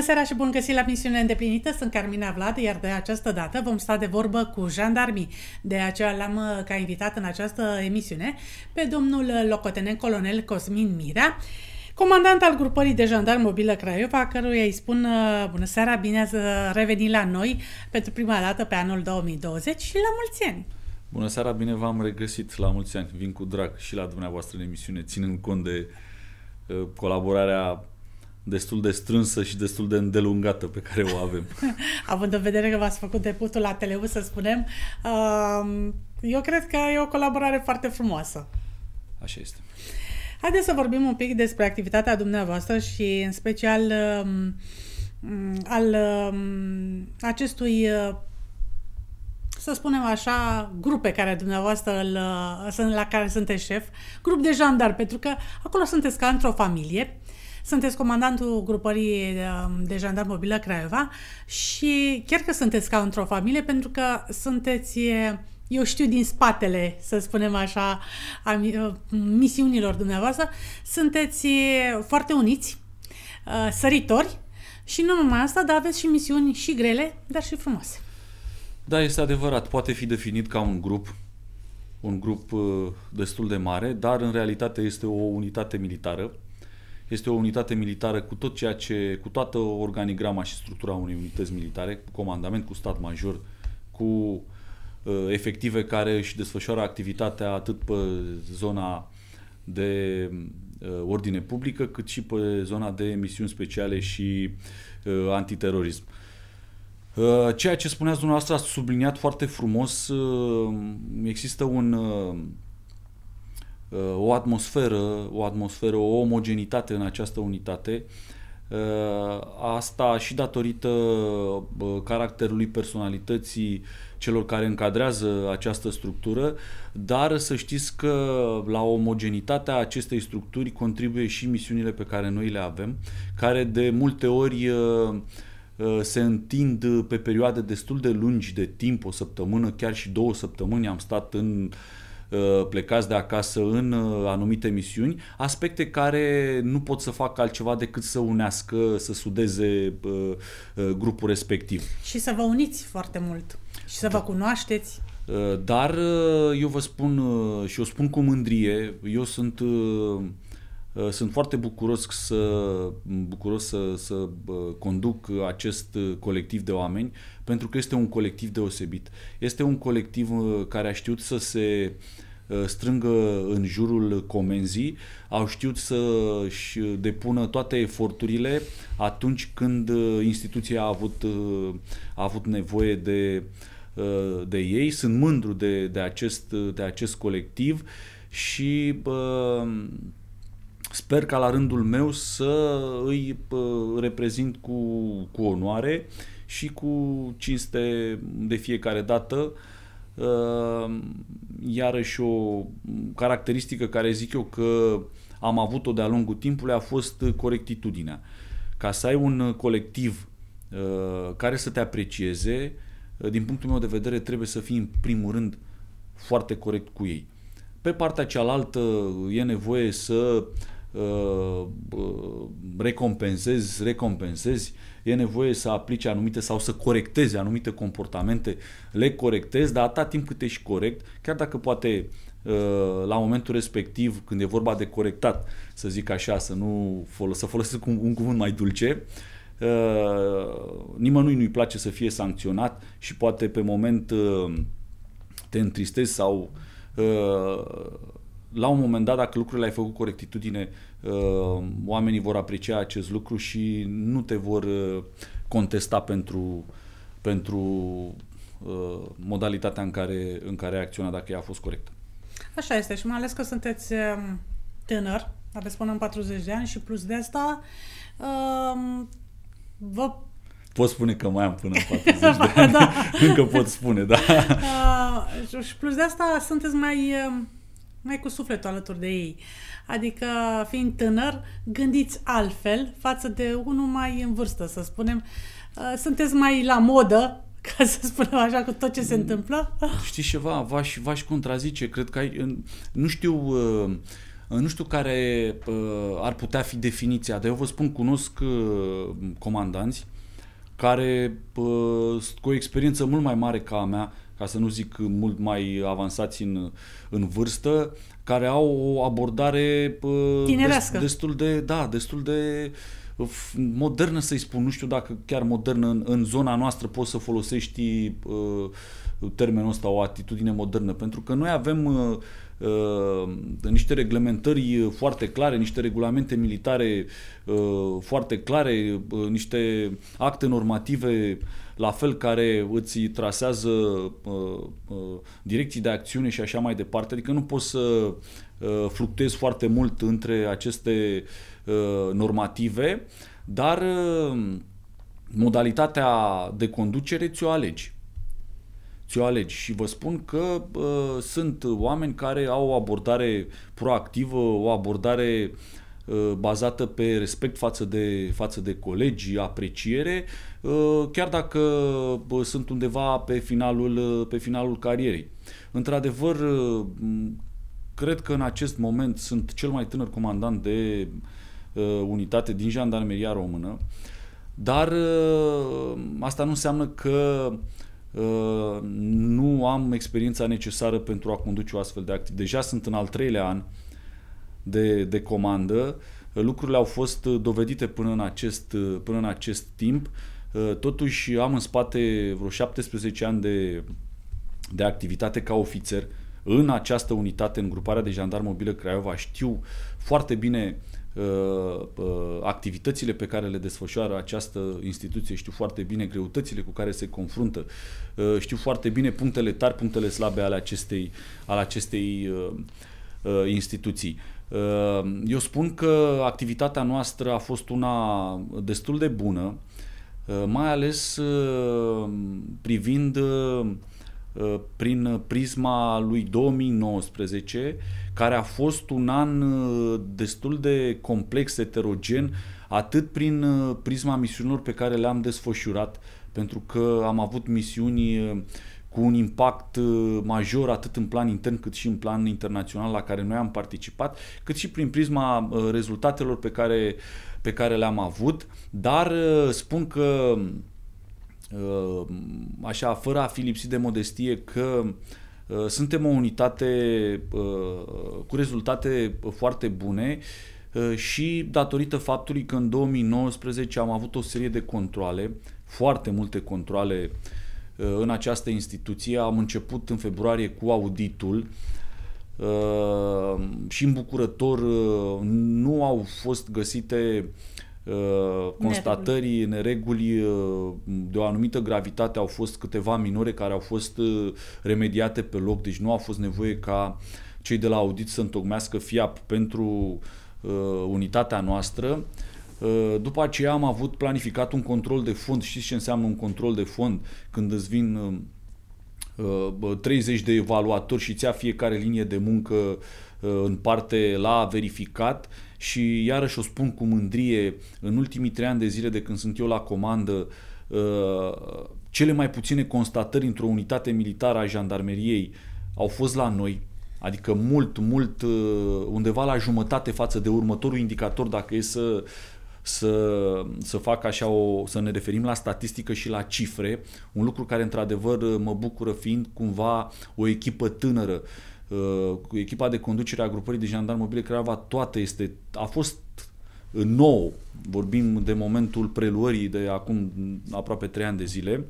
Bună seara și bun găsit la misiunea îndeplinită. Sunt Carmina Vlad, iar de această dată vom sta de vorbă cu jandarmii. De aceea l-am uh, ca invitat în această emisiune pe domnul uh, locotenent colonel Cosmin Mira, comandant al grupării de jandarmi mobilă Craiova, căruia îi spun uh, bună seara, bine ați revenit la noi pentru prima dată pe anul 2020 și la mulți ani! Bună seara, bine v-am regăsit la mulți ani. Vin cu drag și la dumneavoastră în emisiune, ținând cont de colaborarea destul de strânsă și destul de îndelungată pe care o avem. Având în vedere că v-ați făcut deputul la Teleu, să spunem, um, eu cred că e o colaborare foarte frumoasă. Așa este. Haideți să vorbim un pic despre activitatea dumneavoastră și în special um, mm, al um, acestui uh, să spunem așa, grup pe care dumneavoastră îl, uh, la care sunteți șef, grup de jandar, pentru că acolo sunteți ca într-o familie sunteți comandantul grupării um, de jandarm mobilă Craiova și chiar că sunteți ca într-o familie pentru că sunteți eu știu din spatele, să spunem așa, a uh, misiunilor dumneavoastră, sunteți foarte uniți, uh, săritori și nu numai asta, dar aveți și misiuni și grele, dar și frumoase. Da, este adevărat. Poate fi definit ca un grup, un grup uh, destul de mare, dar în realitate este o unitate militară este o unitate militară cu tot ceea ce, cu toată organigrama și structura unei unități militare, cu comandament, cu stat major, cu uh, efective care își desfășoară activitatea atât pe zona de uh, ordine publică, cât și pe zona de misiuni speciale și uh, antiterorism. Uh, ceea ce spuneați dumneavoastră ați subliniat foarte frumos, uh, există un Uh, o atmosferă, o atmosferă, o omogenitate în această unitate. Uh, asta și datorită uh, caracterului personalității celor care încadrează această structură, dar să știți că la omogenitatea acestei structuri contribuie și misiunile pe care noi le avem, care de multe ori se întind pe perioade destul de lungi de timp, o săptămână, chiar și două săptămâni. Am stat în uh, Uh, plecați de acasă în uh, anumite misiuni, aspecte care nu pot să facă altceva decât să unească, să sudeze uh, grupul respectiv. Și să vă uniți foarte mult și să vă da. cunoașteți. Dar eu vă spun și o spun cu mândrie, eu sunt Uh, sunt foarte bucuros să, bucuros să, să conduc acest uh, colectiv de oameni pentru că este un colectiv deosebit. Este un colectiv uh, care a știut să se strângă în jurul comenzii, au știut să-și depună toate eforturile atunci când instituția a avut, a avut nevoie de, de ei. Sunt mândru de, de, acest, de acest colectiv și sper ca la rândul meu să îi reprezint cu, cu onoare și cu cinste de fiecare dată. Ă, iarăși o caracteristică care zic eu că am avut-o de-a lungul timpului a fost corectitudinea. Ca să ai un colectiv ă, care să te aprecieze, ă, din punctul meu de vedere trebuie să fii în primul rând foarte corect cu ei. Pe partea cealaltă e nevoie să uh, Uh, uh, recompensezi, recompensezi, e nevoie să aplici anumite sau să corectezi anumite comportamente, le corectezi, dar atâta timp cât ești corect, chiar dacă poate uh, la momentul respectiv, când e vorba de corectat, să zic așa, să nu folos- să folosesc un, un cuvânt mai dulce, nimănui nu-i place să fie sancționat și poate pe moment te întristezi sau la un moment dat, dacă lucrurile ai făcut corectitudine, uh, oamenii vor aprecia acest lucru și nu te vor uh, contesta pentru, pentru uh, modalitatea în care, în care ai acționat, dacă ea a fost corectă. Așa este și mai ales că sunteți um, tânăr, aveți până în 40 de ani și plus de asta um, vă pot spune că mai am până în 40 de da, ani. da. Încă pot spune, da. Uh, și plus de asta sunteți mai uh, mai cu sufletul alături de ei. Adică, fiind tânăr, gândiți altfel față de unul mai în vârstă, să spunem. Uh, sunteți mai la modă, ca să spunem așa, cu tot ce se mm. întâmplă. Știți ceva, v-aș, v-aș contrazice, cred că ai, nu știu... Uh, nu știu care uh, ar putea fi definiția, dar eu vă spun, cunosc comandanți care, cu o experiență mult mai mare ca a mea, ca să nu zic mult mai avansați în, în vârstă, care au o abordare Tinerească. Dest, destul de, da, destul de modernă să-i spun, nu știu dacă chiar modernă în, în zona noastră poți să folosești uh, termenul ăsta, o atitudine modernă, pentru că noi avem uh, uh, niște reglementări foarte clare, niște regulamente militare uh, foarte clare, uh, niște acte normative la fel care îți trasează uh, uh, direcții de acțiune și așa mai departe. Adică nu poți să uh, fluctuezi foarte mult între aceste uh, normative, dar uh, modalitatea de conducere ți-o alegi ți-o alegi. Și vă spun că uh, sunt oameni care au o abordare proactivă, o abordare bazată pe respect față de, față de colegi, apreciere, chiar dacă sunt undeva pe finalul, pe finalul carierei. Într-adevăr, cred că în acest moment sunt cel mai tânăr comandant de unitate din jandarmeria română, dar asta nu înseamnă că Uh, nu am experiența necesară pentru a conduce o astfel de activ. Deja sunt în al treilea an de, de comandă, uh, lucrurile au fost uh, dovedite până în acest, până în acest timp, totuși am în spate vreo 17 ani de, de activitate ca ofițer în această unitate, în gruparea de jandarmi mobilă Craiova, știu foarte bine Uh, uh, activitățile pe care le desfășoară această instituție, știu foarte bine greutățile cu care se confruntă, uh, știu foarte bine punctele tari, punctele slabe ale acestei, ale acestei instituții. Eu spun că activitatea noastră a fost una destul de bună, mai ales privind prin prisma lui 2019 care a fost un an uh, destul de complex, heterogen, atât prin uh, prisma misiunilor pe care le-am desfășurat, pentru că am avut misiuni uh, cu un impact major atât în plan intern cât și în plan internațional la care noi am participat, cât și prin prisma rezultatelor pe care, pe care le-am avut, dar spun că așa, fără a fi lipsit de modestie, că Uh, suntem o unitate uh, cu rezultate foarte bune uh, și datorită faptului că în 2019 am avut o serie de controle, foarte multe controle în această instituție. Am început în februarie cu auditul și îmbucurător nu au fost găsite Uh, constatării, nereguli uh, de o anumită gravitate au fost câteva minore care au fost uh, remediate pe loc, deci nu a fost nevoie ca cei de la audit să întocmească FIAP pentru unitatea noastră. După aceea am avut planificat un control de fond. Știți ce înseamnă un control de fond? Când îți vin 30 uh, de evaluatori și ți-a fiecare linie de muncă uh, în parte la verificat și iarăși o spun cu mândrie, în ultimii trei ani de zile de când sunt eu la comandă, uh, cele mai puține constatări într-o unitate militară a jandarmeriei au fost la noi, adică mult, mult, undeva la jumătate față de următorul indicator, dacă e să să, să fac așa o, să ne referim la statistică și la cifre, un lucru care într-adevăr mă bucură fiind cumva o echipă tânără. Cu uh, echipa de conducere a grupării de jandar mobile Craiova toată este, a fost nou vorbim de momentul preluării de acum aproape 3 ani de zile,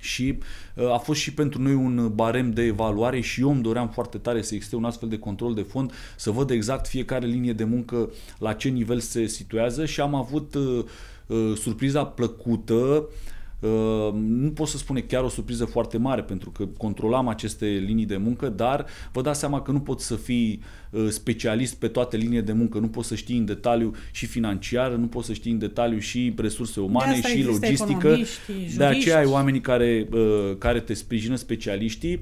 și uh, a fost și pentru noi un uh, barem de evaluare și eu îmi doream foarte tare să existe un astfel de control de fond, să văd exact fiecare linie de muncă la ce nivel se situează și am avut uh, surpriza plăcută uh, Ehm, nu pot să spune chiar o surpriză foarte mare, pentru că controlam aceste linii de muncă, dar vă dați seama că nu pot să fii specialist pe toate liniile de muncă, nu poți să știi în detaliu și financiar, nu poți să știi în detaliu și resurse umane și logistică. De aceea ai oamenii care, care te sprijină, specialiștii.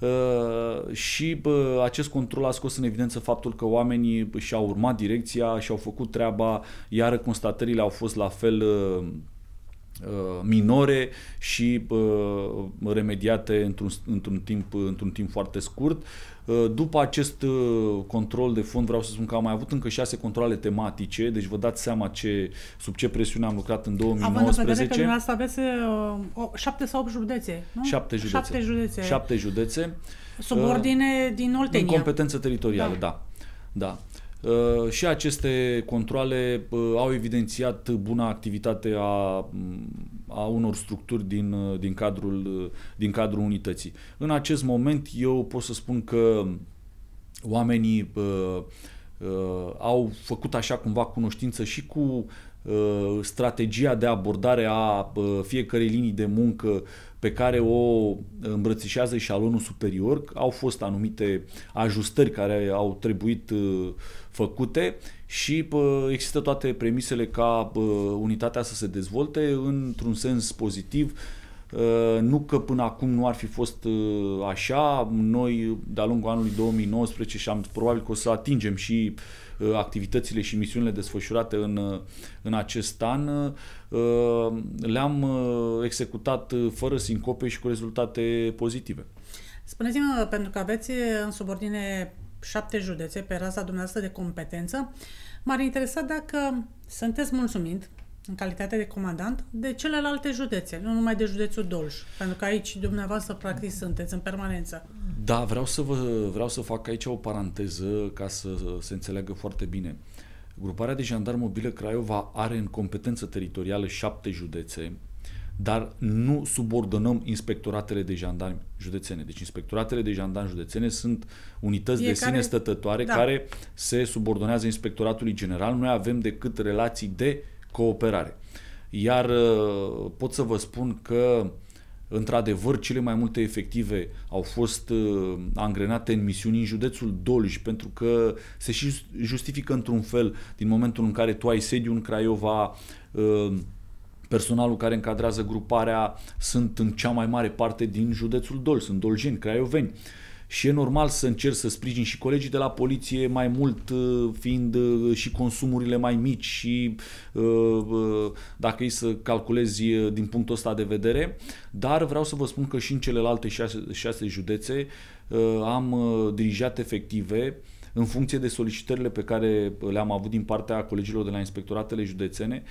Uh, și bă, acest control a scos în evidență faptul că oamenii și-au urmat direcția, și-au făcut treaba, iar constatările au fost la fel uh, Uh, minore și uh, remediate într-un, într-un, timp, într-un timp foarte scurt. Uh, după acest control de fond vreau să spun că am mai avut încă șase controle tematice, deci vă dați seama ce, sub ce presiune am lucrat în 2019. Având în vedere că asta aveți o, șapte sau opt județe, nu? Șapte județe. Șapte județe. Șapte județe. Sub ordine din Oltenia. În competență teritorială, da. da. da. Uh, și aceste controle uh, au evidențiat buna activitate a, mm, a unor structuri din, uh, din, cadrul, din cadrul unității. În acest moment eu pot să spun că oamenii uh, uh, au făcut așa cumva cunoștință și cu Uh, strategia de abordare a uh, fiecarei linii de muncă pe care o îmbrățișează eșalonul superior, au fost anumite ajustări care au trebuit uh, făcute și există toate premisele ca unitatea să se dezvolte într-un sens pozitiv, nu că până acum nu ar fi fost așa, noi de-a lungul anului 2019 și am probabil că o să atingem și uh, Uh, activitățile și misiunile desfășurate în, uh, în acest an, uh, le-am executat fără sincope și cu rezultate pozitive. Spuneți-mă, pentru că aveți în subordine șapte județe pe raza dumneavoastră de competență, m-ar interesa dacă sunteți mulțumit în calitate de comandant de celelalte județe, nu numai de județul Dolj, pentru că aici dumneavoastră practic sunteți în permanență. Da, vreau să, vă, vreau să fac aici o paranteză ca să se înțeleagă foarte bine. Gruparea de jandar mobilă Craiova are în competență teritorială șapte județe, dar nu subordonăm inspectoratele de jandarmi județene. Deci inspectoratele de jandarmi județene sunt unități Fiecare... de sine stătătoare da. care se subordonează inspectoratului general. Noi avem decât relații de cooperare. Iar uh, pot să vă spun că Într-adevăr, cele mai multe efective au fost uh, angrenate în misiuni în județul Dolj, pentru că se și justifică într-un fel din momentul în care tu ai sediu în Craiova, uh, personalul care încadrează gruparea sunt în cea mai mare parte din județul Dolj, sunt doljeni, craioveni. Uh, și e normal să încerci să sprijin și colegii de la poliție mai mult uh, fiind uh, și consumurile mai mici și uh, dacă e să calculezi din punctul ăsta de vedere, dar vreau să vă spun că și în celelalte șase, șase județe am dirijat efective în funcție de solicitările pe care le-am avut din partea colegilor de la inspectoratele județene,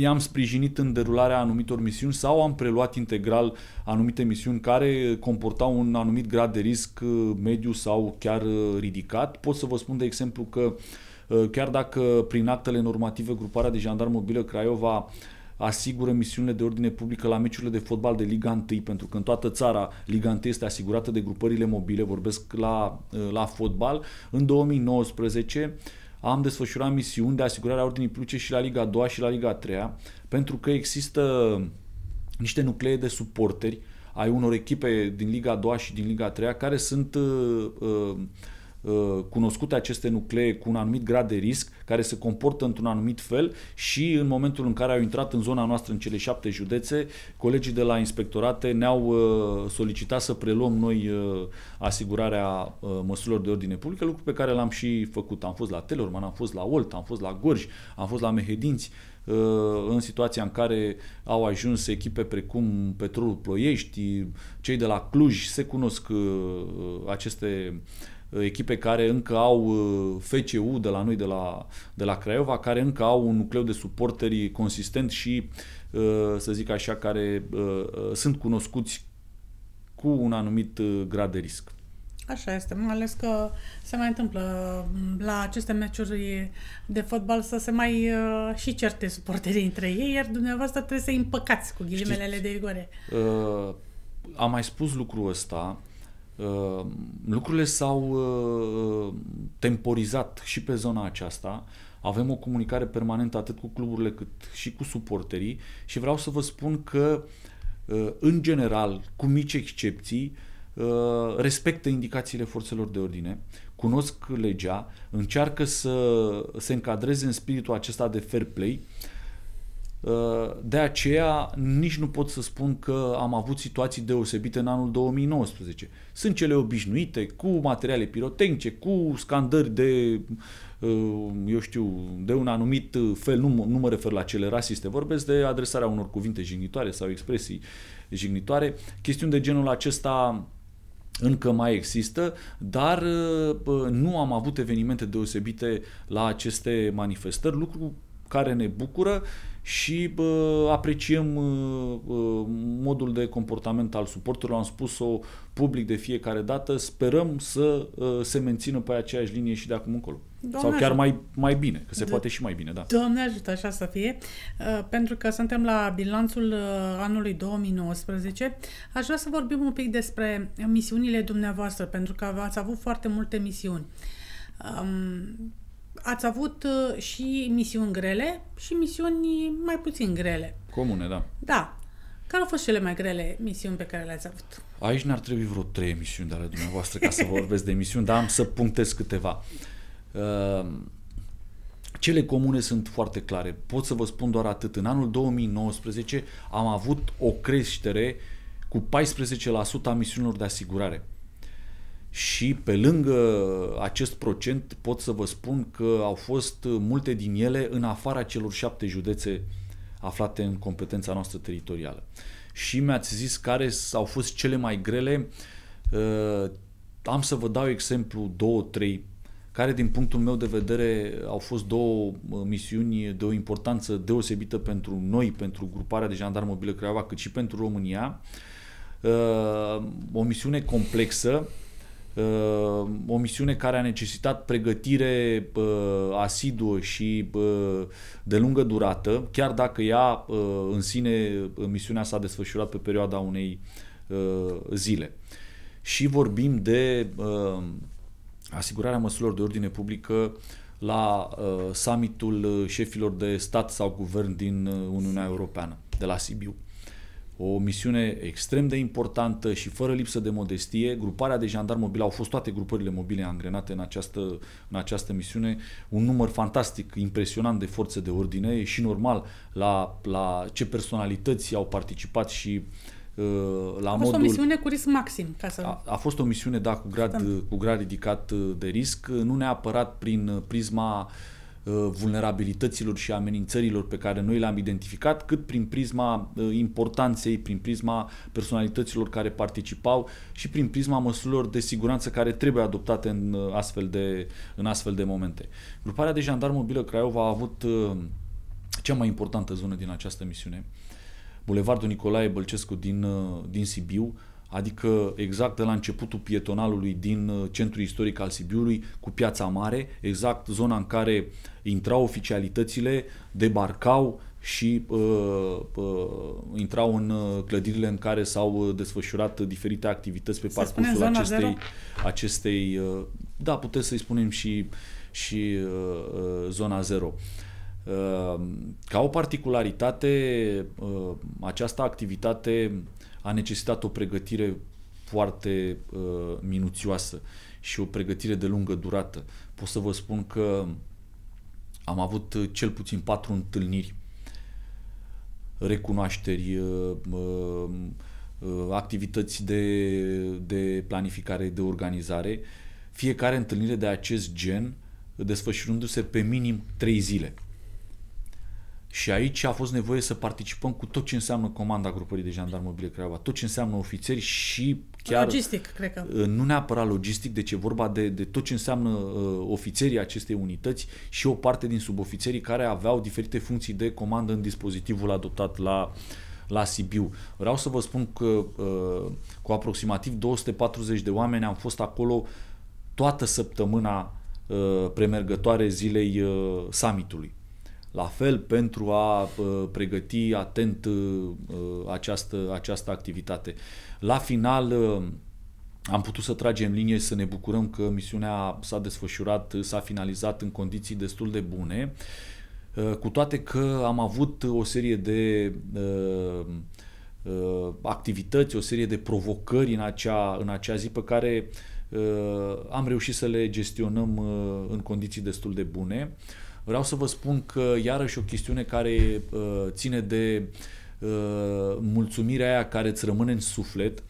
i-am sprijinit în derularea anumitor misiuni sau am preluat integral anumite misiuni care comportau un anumit grad de risc uh, mediu sau chiar uh, ridicat. Pot să vă spun de exemplu că uh, chiar dacă prin actele normative gruparea de jandarmi mobilă Craiova asigură misiunile de ordine publică la meciurile de fotbal de Liga 1, pentru că în toată țara Liga 1 este asigurată de grupările mobile, vorbesc la, la fotbal. În 2019 am desfășurat misiuni de asigurare a ordinii publice și la Liga 2 și la Liga 3 pentru că există niște nuclee de suporteri ai unor echipe din Liga 2 și din Liga 3 care sunt uh, uh, Uh, cunoscute aceste nuclee cu un anumit grad de risc, care se comportă într-un anumit fel și în momentul în care au intrat în zona noastră în cele șapte județe, colegii de la inspectorate ne-au uh, solicitat să preluăm noi uh, asigurarea măsurilor de ordine publică, lucru pe care l-am și făcut. Am fost la Telorman, am fost la Olt, am fost la Gorj, am fost la Mehedinți, în situația în care au ajuns echipe precum Petrolul Ploiești, cei de la Cluj, se cunosc aceste Uh, echipe care încă au uh, FCU de la noi, de la, de la Craiova, care încă au un nucleu de suporteri consistent și, uh, să zic așa, care sunt cunoscuți cu un anumit grad de risc. Așa este, mai ales că se mai întâmplă mm, la aceste meciuri de fotbal să se mai uh, și certe suporterii între ei, iar dumneavoastră trebuie să îi împăcați cu ghilimelele Știți, de rigoare. Uh, am mai spus lucrul ăsta Uh, lucrurile s-au uh, temporizat și pe zona aceasta. Avem o comunicare permanentă atât cu cluburile cât și cu suporterii și vreau să vă spun că uh, în general, cu mici excepții, respectă indicațiile forțelor de ordine, cunosc legea, încearcă să se încadreze în spiritul acesta de fair play, Uh, de aceea nici nu pot să spun că am avut situații deosebite în anul 2019. Sunt cele obișnuite, cu materiale pirotehnice, cu scandări de, uh, eu știu, de un anumit fel, nu, nu mă refer la cele rasiste, vorbesc de adresarea unor cuvinte jignitoare sau expresii jignitoare, chestiuni de genul acesta încă mai există, dar uh, nu am avut evenimente deosebite la aceste manifestări, lucru care ne bucură și bă, apreciem bă, modul de comportament al suporturilor, am spus-o public de fiecare dată, sperăm să bă, se mențină pe aceeași linie și de acum încolo. Doamne Sau chiar mai, mai bine, că se Do- da. poate și mai bine, da. Doamne ajută așa să fie, pentru că suntem la bilanțul anului 2019. Aș vrea să vorbim un pic despre misiunile dumneavoastră, pentru că ați avut foarte multe misiuni. Um, ați avut uh, și misiuni grele și misiuni mai puțin grele. Comune, da. Da. Care au fost cele mai grele misiuni pe care le-ați avut? Aici n-ar trebui vreo trei emisiuni de ale dumneavoastră ca să vorbesc de emisiuni, dar am să punctez câteva. Ehm, cele comune sunt foarte clare. Pot să vă spun doar atât. În anul 2019 am avut o creștere cu 14% a misiunilor de asigurare. Și pe lângă acest procent pot să vă spun că au fost multe din ele în afara celor șapte județe aflate în competența noastră teritorială. Și mi-ați zis care au fost cele mai grele. Uh, am să vă dau exemplu două, trei care din punctul meu de vedere au fost două uh, misiuni de o importanță deosebită pentru noi, pentru gruparea de jandarmi mobilă Craiova, cât și pentru România. Uh, o misiune complexă, Uh, o misiune care a necesitat pregătire uh, asiduă și uh, de lungă durată, chiar dacă ea în sine, misiunea s-a desfășurat pe perioada unei zile. Și vorbim de asigurarea măsurilor de ordine publică la summitul șefilor de stat sau guvern din Uniunea Europeană, de la Sibiu o misiune extrem de importantă și fără lipsă de modestie. Gruparea de jandarmi mobili, au fost toate grupările mobile angrenate în această, în această misiune, un număr fantastic, impresionant de forțe de ordine, e și normal la, la ce personalități au participat și uh, la a modul... fost o misiune cu risc maxim. Ca să... a, a fost o misiune, da, cu grad, cu grad ridicat uh, de risc, uh, nu neapărat prin prisma uh, Uh, vulnerabilităților și amenințărilor pe care noi le-am identificat, cât prin prisma uh, importanței, prin prisma personalităților care participau și prin prisma măsurilor de siguranță care trebuie adoptate în uh, astfel de, în astfel de momente. Gruparea de Jandar Mobilă Craiova a avut cea mai importantă zonă din această misiune, Bulevardul Nicolae Bălcescu din, din Sibiu, adică exact de la începutul pietonalului din uh, centrul istoric al Sibiului cu Piața Mare, exact zona în care intrau oficialitățile, debarcau și uh, uh, intrau în uh, clădirile în care s-au uh, desfășurat diferite activități pe Se parcursul acestei, acestei uh, da, puteți să-i spunem și, și uh, zona 0. ca o particularitate, această activitate a necesitat o pregătire foarte uh, minuțioasă și o pregătire de lungă durată. Pot să vă spun că am avut uh, cel puțin patru întâlniri, recunoașteri, uh, uh, uh, activități de, de planificare, de organizare, fiecare întâlnire de acest gen desfășurându-se pe minim trei zile. Și aici a fost nevoie să participăm cu tot ce înseamnă comanda grupării de jandarmi mobile Craiova, tot ce înseamnă ofițeri și chiar... Logistic, cred că. Uh, nu neapărat logistic, deci e vorba de, de tot ce înseamnă uh, ofițerii acestei unități și o parte din subofițerii care aveau diferite funcții de comandă în dispozitivul adoptat la, la Sibiu. Vreau să vă spun că uh, cu aproximativ 240 de oameni am fost acolo toată săptămâna uh, premergătoare zilei uh, summitului la fel pentru a uh, pregăti atent uh, uh, această, această activitate. La final am putut să tragem linie și să ne bucurăm că misiunea s-a desfășurat, s-a finalizat în condiții destul de bune, cu toate că am avut o serie de activități, o serie de provocări în acea, în acea zi pe care am reușit să le gestionăm în condiții destul de bune. Vreau să vă spun că iarăși o chestiune care uh, ține de uh, mulțumirea aia care îți rămâne în suflet.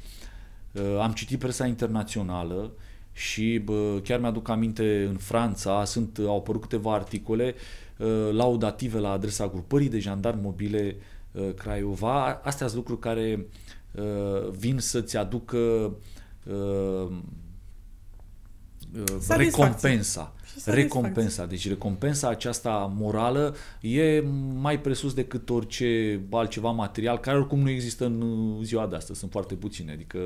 Uh, am citit presa internațională și bă, chiar mi-aduc aminte în Franța sunt, au apărut câteva articole uh, laudative la adresa grupării de jandarmi mobile uh, Craiova. Astea sunt lucruri care uh, vin să-ți aducă uh, Uh, recompensa. Recompensa. Deci recompensa aceasta morală e mai presus decât orice altceva material, care oricum nu există în ziua de astăzi. Sunt foarte puține. Adică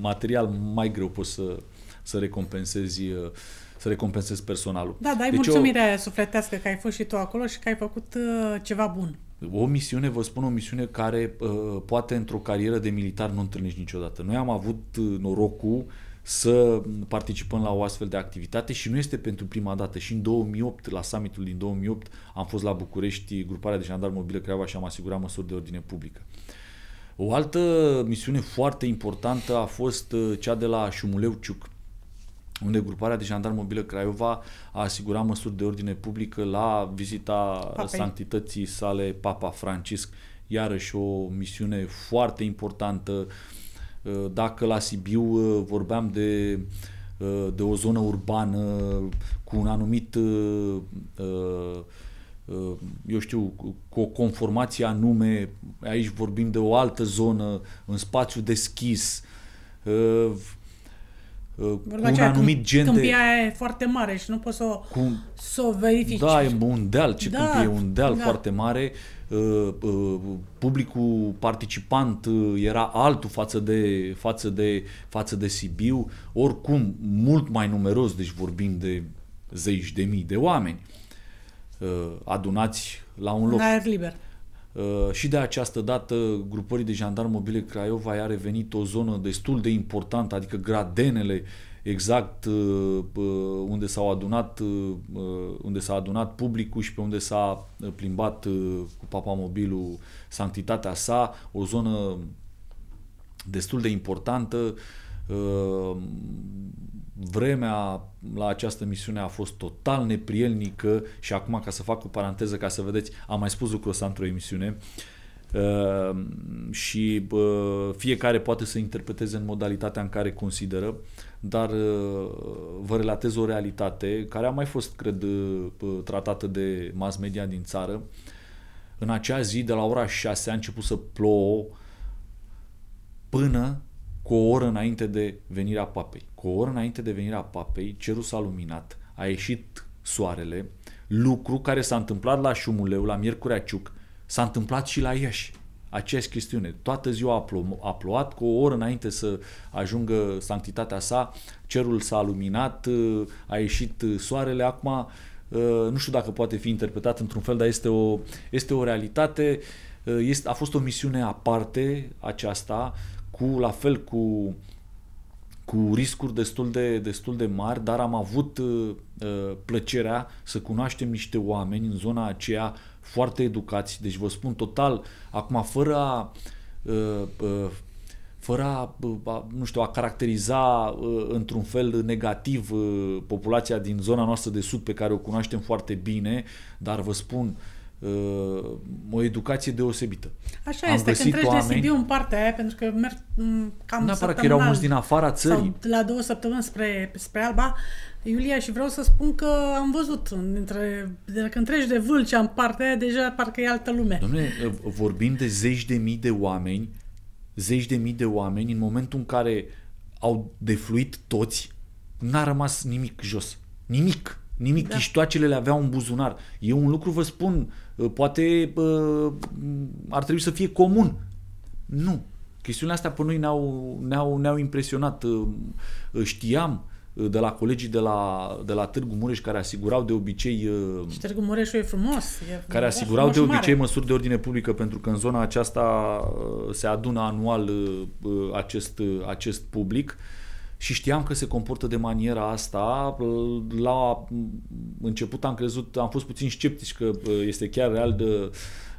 material mai greu poți să, să recompensezi uh, să recompensezi personalul. Da, dar ai deci mulțumire o... sufletească că ai fost și tu acolo și că ai făcut uh, ceva bun. O misiune, vă spun, o misiune care uh, poate într-o carieră de militar nu întâlnești niciodată. Noi am avut uh, norocul uh, să participăm la o astfel de activitate și nu este pentru prima dată. Și în 2008, la summitul din 2008, am fost la București, gruparea de jandarmi mobilă Craiova și am asigurat măsuri de ordine publică. O altă misiune foarte importantă a fost uh, cea de la Șumuleu-Ciuc, unde gruparea de jandarmi mobilă Craiova a asigurat măsuri de ordine publică la vizita Papei. sanctității sale Papa Francisc, iarăși o misiune foarte importantă uh, Eh, dacă la Sibiu eh, vorbeam de, eh, de o zonă urbană cu un anumit, eu știu, cu o conformație anume, aici vorbim de o altă zonă, în spațiu deschis, cu un anumit câmp, gen de... e foarte mare și nu poți să o, cu, să o verifici. Da, e un deal, ce da, câmpie e un deal da. foarte mare Uh, uh, publicul participant uh, era altul față de, față de, față de Sibiu, oricum mult mai numeros, deci vorbim de zeci de mii de oameni adunați la un loc. În aer liber. și de această dată grupării de jandarmi mobile Craiova i-a revenit o zonă destul de importantă, adică gradenele exact uh, unde s-au adunat, uh, uh, unde s-a adunat publicul și pe unde s-a plimbat cu papa mobilul sanctitatea sa, o zonă destul de importantă. Vremea la această misiune a fost total neprielnică și acum ca să fac o paranteză ca să vedeți, am mai spus lucrul ăsta într-o emisiune, uh, Ehm, și uh, fiecare poate să interpreteze în modalitatea în care consideră, dar uh, vă relatez o realitate care a mai fost, cred, tratată de mass media din țară. În acea zi, de la ora 6, a început să plouă până cu o oră înainte de venirea papei. Cu o oră înainte de venirea papei, cerul s-a luminat, a ieșit soarele, lucru care s-a întâmplat la Șumuleu, la Miercurea Ciuc, S-a întâmplat și la Iași aceeași chestiune. Toată ziua a, a plouat, cu o oră înainte să ajungă sanctitatea sa, cerul s-a luminat, a ieșit soarele. Acum, ă, nu știu dacă poate fi interpretat într-un fel, dar este o, este o realitate. Ă, este, a fost o misiune aparte aceasta, cu la fel cu cu riscuri destul de, destul de mari, dar am avut uh, plăcerea să cunoaștem niște oameni în zona aceea foarte educați, deci vă spun total, acum fără a, ă, ă, fără a, nu știu, a caracteriza ă, într-un fel negativ populația din zona noastră de sud pe care o cunoaștem foarte bine, dar vă spun, Uh, o educație deosebită. Așa Am este, când treci oameni, de Sibiu în partea aia, pentru că merg mm, cam să că erau mulți din afara țării. la două săptămâni spre, spre Alba, Iulia, și vreau să spun că am văzut, între, de când treci de Vâlcea în partea aia, deja parcă e altă lume. Dom'le, uh, vorbim de zeci de mii de oameni, zeci de mii de oameni, în momentul în care au defluit toți, n-a rămas nimic jos. Nimic. Nimic. Da. Chiștoacele le aveau un buzunar. Eu un lucru vă spun, Ă, poate ă, ar trebui să fie comun. Nu. Chestiunile astea pe noi ne-au, ne-au, ne-au impresionat. Ă, știam de la colegii de la, de la Târgu Mureș care asigurau de obicei... Și Târgu Mureșul e frumos. E care asigurau frumos de obicei mare. măsuri de ordine publică pentru că în zona aceasta se adună anual acest, acest public. Uh, și știam că se comportă de maniera asta. La început am crezut, am fost puțin sceptici că uh, este chiar real de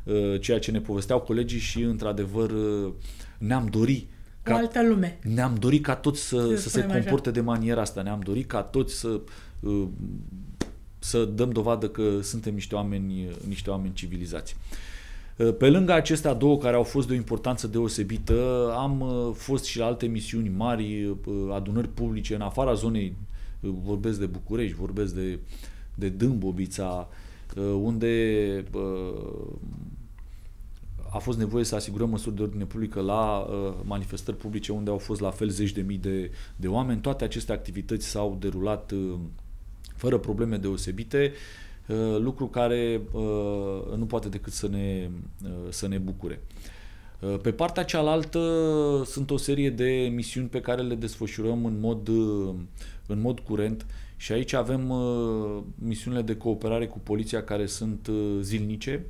uh, ceea ce ne povesteau colegii și într-adevăr uh, ne-am dorit ca, altă lume. Ne-am dorit ca toți să, să, să se comporte așa. de maniera asta, ne-am dorit ca toți să să dăm dovadă că suntem niște oameni, niște oameni civilizați. Uh, pe lângă acestea două care au fost de o importanță deosebită, am uh, fost și la alte misiuni mari, uh, adunări publice în afara zonei, uh, vorbesc de București, vorbesc de, de Dâmbovița, unde a fost nevoie să asigurăm măsuri de ordine publică la manifestări publice unde au fost la fel zeci de mii de, de oameni. Toate aceste activități s-au derulat fără probleme deosebite. Uh, Uh, lucru care uh, nu poate decât să ne, uh, să ne bucure. Pe partea cealaltă sunt o serie de misiuni pe care le desfășurăm în mod, în mod curent și aici avem misiunile de cooperare cu poliția care sunt zilnice.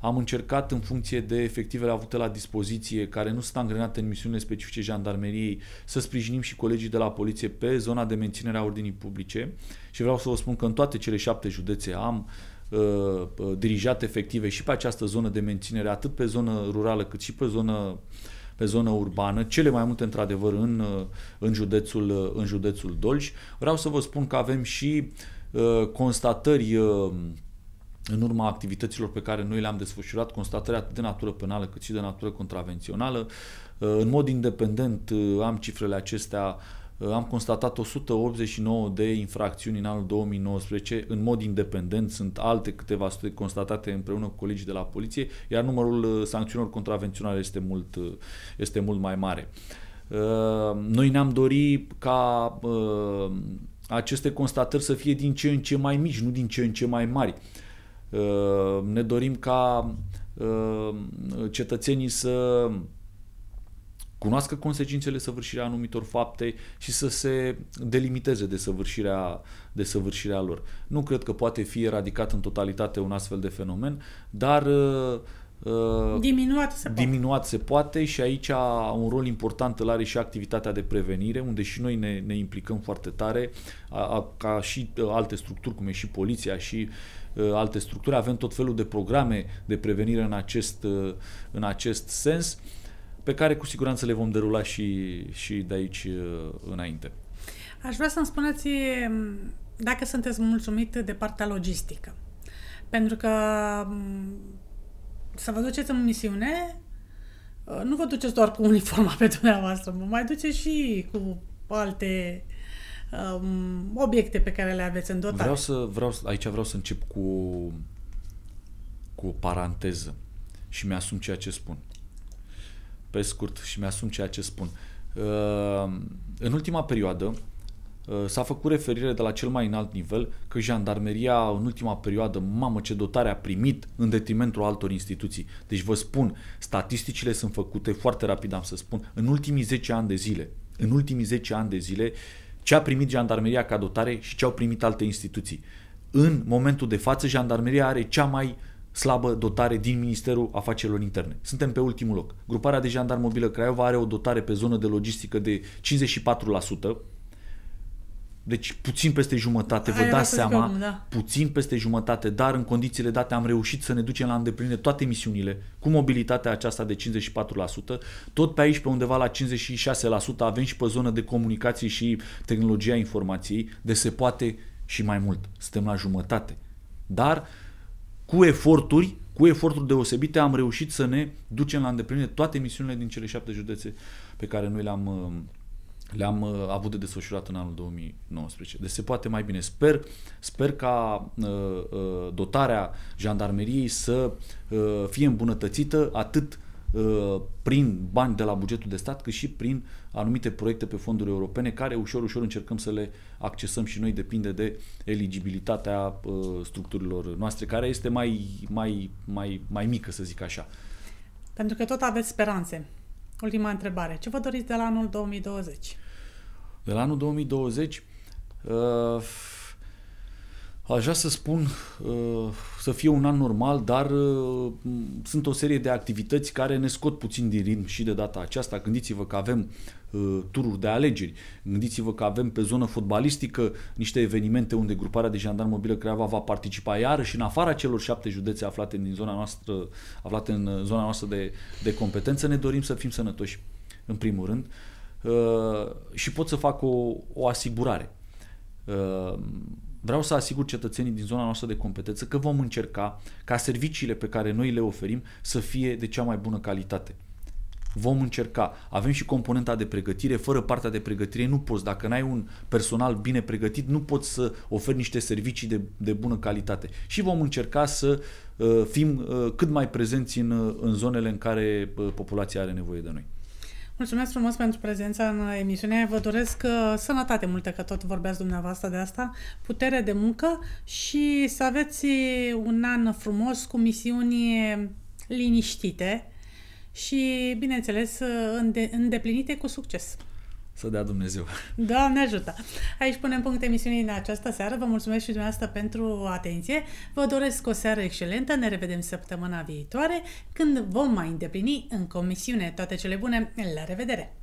Am încercat în funcție de efectivele avute la dispoziție, care nu sunt angrenate în misiunile specifice jandarmeriei, să sprijinim și colegii de la poliție pe zona de menținere a ordinii publice și vreau să vă spun că în toate cele șapte județe am uh, uh dirijat efective și pe această zonă de menținere, atât pe zonă rurală cât și pe zonă pe zonă urbană, cele mai multe într-adevăr în, uh, în, județul, uh, în județul Dolj. Vreau să vă spun că avem și uh, constatări uh, în urma activităților pe care noi le-am desfășurat, constatări atât de natură penală cât și de natură contravențională. Uh, în mod independent uh, am cifrele acestea uh, am constatat 189 de infracțiuni în anul 2019, în mod independent, sunt alte câteva studii constatate împreună cu colegii de la poliție, iar numărul sancțiunilor contravenționale este mult, este mult mai mare. Noi ne-am dorit ca aceste constatări să fie din ce în ce mai mici, nu din ce în ce mai mari. Uh, ne dorim ca uh, cetățenii să cunoască consecințele săvârșirea anumitor fapte și să se delimiteze de săvârșirea, de săvârșirea lor. Nu cred că poate fi eradicat în totalitate un astfel de fenomen, dar uh, diminuat se, poate. se poate și aici un rol important îl are și activitatea de prevenire, unde și noi ne, ne implicăm foarte tare, a, a, ca și alte structuri, cum e și poliția și uh, Uh, alte structuri, avem tot felul de programe de prevenire în acest, uh, în acest sens, pe care cu siguranță le vom derula și, și de aici uh, înainte. Aș vrea să-mi spuneți mm, dacă sunteți mulțumit de partea logistică. Pentru că mm, să vă duceți în misiune, nu vă duceți doar cu uniforma pe dumneavoastră, mă mai duceți și cu alte uh, um, obiecte pe care le aveți în dotare. Vreau să, vreau, aici vreau să încep cu, cu o paranteză și mi-asum ceea ce spun. Pe scurt, și mi-asum ceea ce spun. Uh, în ultima perioadă, uh, S-a făcut referire de la cel mai înalt nivel că jandarmeria în ultima perioadă, mamă ce dotare a primit în detrimentul altor instituții. Deci vă spun, statisticile sunt făcute foarte rapid, am să spun, în ultimii 10 ani de zile. În ultimii 10 ani de zile, uh, ce a primit jandarmeria ca dotare și ce au primit alte instituții. În momentul de față, jandarmeria are cea mai slabă dotare din Ministerul Afacerilor Interne. Suntem pe ultimul loc. Gruparea de jandarmobilă Craiova are o dotare pe zonă de logistică de 54%, deci puțin peste jumătate, vă dați seama, da. puțin peste jumătate, dar în condițiile date am reușit să ne ducem la îndeplinire toate misiunile, cu mobilitatea aceasta de 54%, tot pe aici pe undeva la 56% avem și pe zonă de comunicații și tehnologia informației, de se poate și mai mult. Suntem la jumătate. Dar cu eforturi, cu eforturi deosebite am reușit să ne ducem la îndeplinire toate misiunile din cele șapte județe pe care noi le-am uh, le-am uh, avut de desfășurat în anul 2019. Deci se poate mai bine. Sper, sper ca uh, uh, dotarea jandarmeriei să uh, fie îmbunătățită atât uh, prin bani de la bugetul de stat, cât și prin anumite proiecte pe fonduri europene, care ușor, ușor încercăm să le accesăm și noi, depinde de eligibilitatea uh, structurilor noastre, care este mai, mai, mai, mai mică, să zic așa. Pentru că tot aveți speranțe Ultima întrebare. Ce vă doriți de la anul 2020? De la anul 2020? Uh, Aș vrea să spun uh, să fie un an normal, dar uh, sunt o serie de activități care ne scot puțin din ritm și de data aceasta. Gândiți-vă că avem uh, tururi de alegeri, gândiți-vă că avem pe zonă fotbalistică niște evenimente unde gruparea de jandarmi mobilă Creava va participa iar și în afara celor șapte județe aflate, din zona noastră, aflate în zona noastră de, de competență. Ne dorim să fim sănătoși, în primul rând, și pot să fac o, o asigurare Vreau să asigur cetățenii din zona noastră de competență că vom încerca ca serviciile pe care noi le oferim să fie de cea mai bună calitate. Vom încerca. Avem și componenta de pregătire. Fără partea de pregătire nu poți. Dacă n-ai un personal bine pregătit, nu poți să oferi niște servicii de, de bună calitate. Și vom încerca să uh, fim uh, cât mai prezenți în, uh, în zonele în care uh, populația are nevoie de noi. Mulțumesc frumos pentru prezența în emisiune. Vă doresc uh, sănătate multă, că tot vorbeați dumneavoastră de asta, putere de muncă și să aveți un an frumos cu misiuni liniștite și, bineînțeles, uh, înde- îndeplinite cu succes. Să dea Dumnezeu. Doamne ajută! Aici punem punct emisiunii în această seară. Vă mulțumesc și dumneavoastră pentru atenție. Vă doresc o seară excelentă. Ne revedem săptămâna viitoare când vom mai îndeplini în comisiune. Toate cele bune! La revedere!